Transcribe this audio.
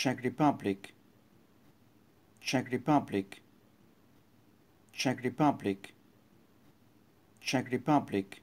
Czech Republic Czech Republic Czech Republic Czech Republic